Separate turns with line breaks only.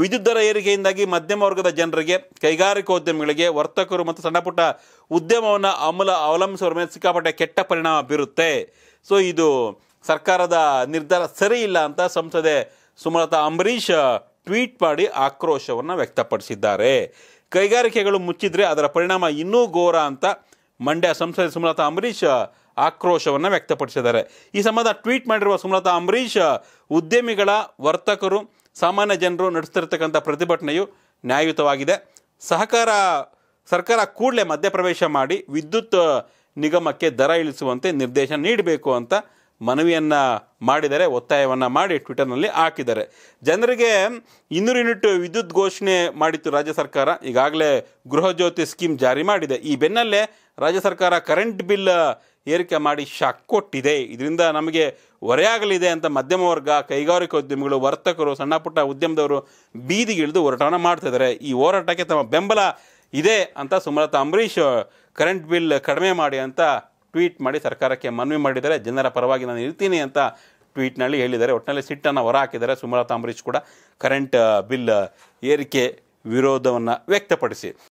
ವಿದ್ಯುತ್ ದರ ಏರಿಕೆಯಿಂದಾಗಿ ಮಧ್ಯಮ ವರ್ಗದ ಜನರಿಗೆ ಕೈಗಾರಿಕೋದ್ಯಮಿಗಳಿಗೆ ವರ್ತಕರು ಮತ್ತು ಸಣ್ಣಪುಟ್ಟ ಉದ್ಯಮವನ್ನು ಅಮೂಲ ಅವಲಂಬಿಸುವ ಮೇಲೆ ಸಿಕ್ಕಾಪಟ್ಟೆ ಕೆಟ್ಟ ಪರಿಣಾಮ ಬೀರುತ್ತೆ ಸೊ ಇದು ಸರ್ಕಾರದ ನಿರ್ಧಾರ ಸರಿ ಇಲ್ಲ ಅಂತ ಸಂಸದೆ ಸುಮಲತಾ ಅಂಬರೀಷ್ ಟ್ವೀಟ್ ಮಾಡಿ ಆಕ್ರೋಶವನ್ನು ವ್ಯಕ್ತಪಡಿಸಿದ್ದಾರೆ ಕೈಗಾರಿಕೆಗಳು ಮುಚ್ಚಿದರೆ ಅದರ ಪರಿಣಾಮ ಇನ್ನೂ ಘೋರ ಅಂತ ಮಂಡ್ಯ ಸಂಸದೆ ಸುಮಲತಾ ಅಂಬರೀಷ್ ಆಕ್ರೋಶವನ್ನು ವ್ಯಕ್ತಪಡಿಸಿದ್ದಾರೆ ಈ ಸಂಬಂಧ ಟ್ವೀಟ್ ಮಾಡಿರುವ ಸುಮಲತಾ ಅಂಬರೀಷ್ ಉದ್ಯಮಿಗಳ ವರ್ತಕರು ಸಾಮಾನ್ಯ ಜನರು ನಡೆಸ್ತಿರ್ತಕ್ಕಂಥ ಪ್ರತಿಭಟನೆಯು ನ್ಯಾಯಯುತವಾಗಿದೆ ಸಹಕಾರ ಸರ್ಕಾರ ಕೂಡಲೇ ಮಧ್ಯಪ್ರವೇಶ ಮಾಡಿ ವಿದ್ಯುತ್ ನಿಗಮಕ್ಕೆ ದರ ಇಳಿಸುವಂತೆ ನಿರ್ದೇಶನ ನೀಡಬೇಕು ಅಂತ ಮನವಿಯನ್ನು ಮಾಡಿದರೆ ಒತ್ತಾಯವನ್ನು ಮಾಡಿ ಟ್ವಿಟರ್ನಲ್ಲಿ ಹಾಕಿದ್ದಾರೆ ಜನರಿಗೆ ಇನ್ನೂರು ಯೂನಿಟ್ ವಿದ್ಯುತ್ ಘೋಷಣೆ ಮಾಡಿತ್ತು ರಾಜ್ಯ ಸರ್ಕಾರ ಈಗಾಗಲೇ ಗೃಹಜ್ಯೋತಿ ಸ್ಕೀಮ್ ಜಾರಿ ಮಾಡಿದೆ ಈ ಬೆನ್ನಲ್ಲೇ ರಾಜ್ಯ ಸರ್ಕಾರ ಕರೆಂಟ್ ಬಿಲ್ ಏರಿಕೆ ಮಾಡಿ ಶಾಕ್ ಕೊಟ್ಟಿದೆ ಇದರಿಂದ ನಮಗೆ ಹೊರೆಯಾಗಲಿದೆ ಅಂತ ಮಧ್ಯಮ ವರ್ಗ ಕೈಗಾರಿಕಾ ಉದ್ಯಮಿಗಳು ವರ್ತಕರು ಸಣ್ಣ ಪುಟ್ಟ ಉದ್ಯಮದವರು ಬೀದಿಗಿಳಿದು ಹೋರಾಟವನ್ನು ಮಾಡ್ತಿದ್ದಾರೆ ಈ ಹೋರಾಟಕ್ಕೆ ತಮ್ಮ ಬೆಂಬಲ ಇದೆ ಅಂತ ಸುಮಲತಾ ಅಂಬರೀಷ್ ಕರೆಂಟ್ ಬಿಲ್ ಕಡಿಮೆ ಮಾಡಿ ಅಂತ ಟ್ವೀಟ್ ಮಾಡಿ ಸರ್ಕಾರಕ್ಕೆ ಮನವಿ ಮಾಡಿದರೆ ಜನರ ಪರವಾಗಿ ನಾನು ಇರ್ತೀನಿ ಅಂತ ಟ್ವೀಟ್ನಲ್ಲಿ ಹೇಳಿದ್ದಾರೆ ಒಟ್ಟಿನಲ್ಲಿ ಸಿಟ್ಟನ್ನು ಹೊರ ಹಾಕಿದ್ದಾರೆ ಸುಮಲತಾ ಅಂಬರೀಷ್ ಕೂಡ ಕರೆಂಟ್ ಬಿಲ್ ಏರಿಕೆ ವಿರೋಧವನ್ನು ವ್ಯಕ್ತಪಡಿಸಿ